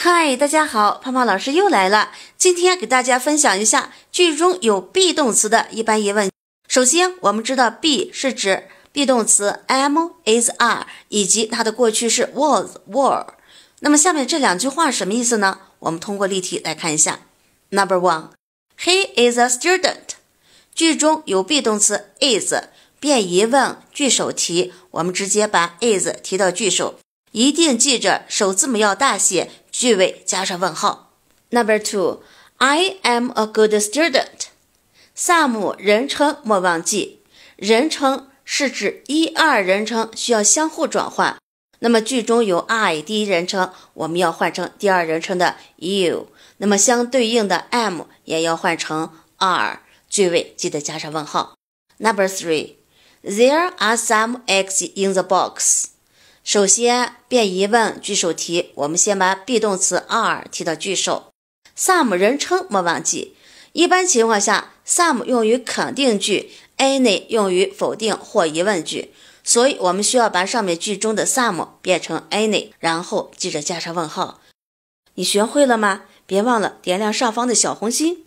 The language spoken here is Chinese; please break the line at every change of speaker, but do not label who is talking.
嗨，大家好，胖胖老师又来了。今天给大家分享一下句中有 be 动词的一般疑问。首先，我们知道 be 是指 be 动词 am is are 以及它的过去式 was were。那么下面这两句话什么意思呢？我们通过例题来看一下。Number one, he is a student。句中有 be 动词 is，变疑问句首提，我们直接把 is 提到句首，一定记着首字母要大写。句尾加上问号。Number two, I am a good student. Some 人称莫忘记，人称是指一二人称需要相互转换。那么句中有 I 第一人称，我们要换成第二人称的 you。那么相对应的 am 也要换成 are。句尾记得加上问号。Number three, There are some eggs in the box. 首先变疑问句首题，我们先把 be 动词 are 提到句首，some 人称莫忘记。一般情况下，some 用于肯定句，any 用于否定或疑问句。所以，我们需要把上面句中的 some 变成 any，然后记着加上问号。你学会了吗？别忘了点亮上方的小红心。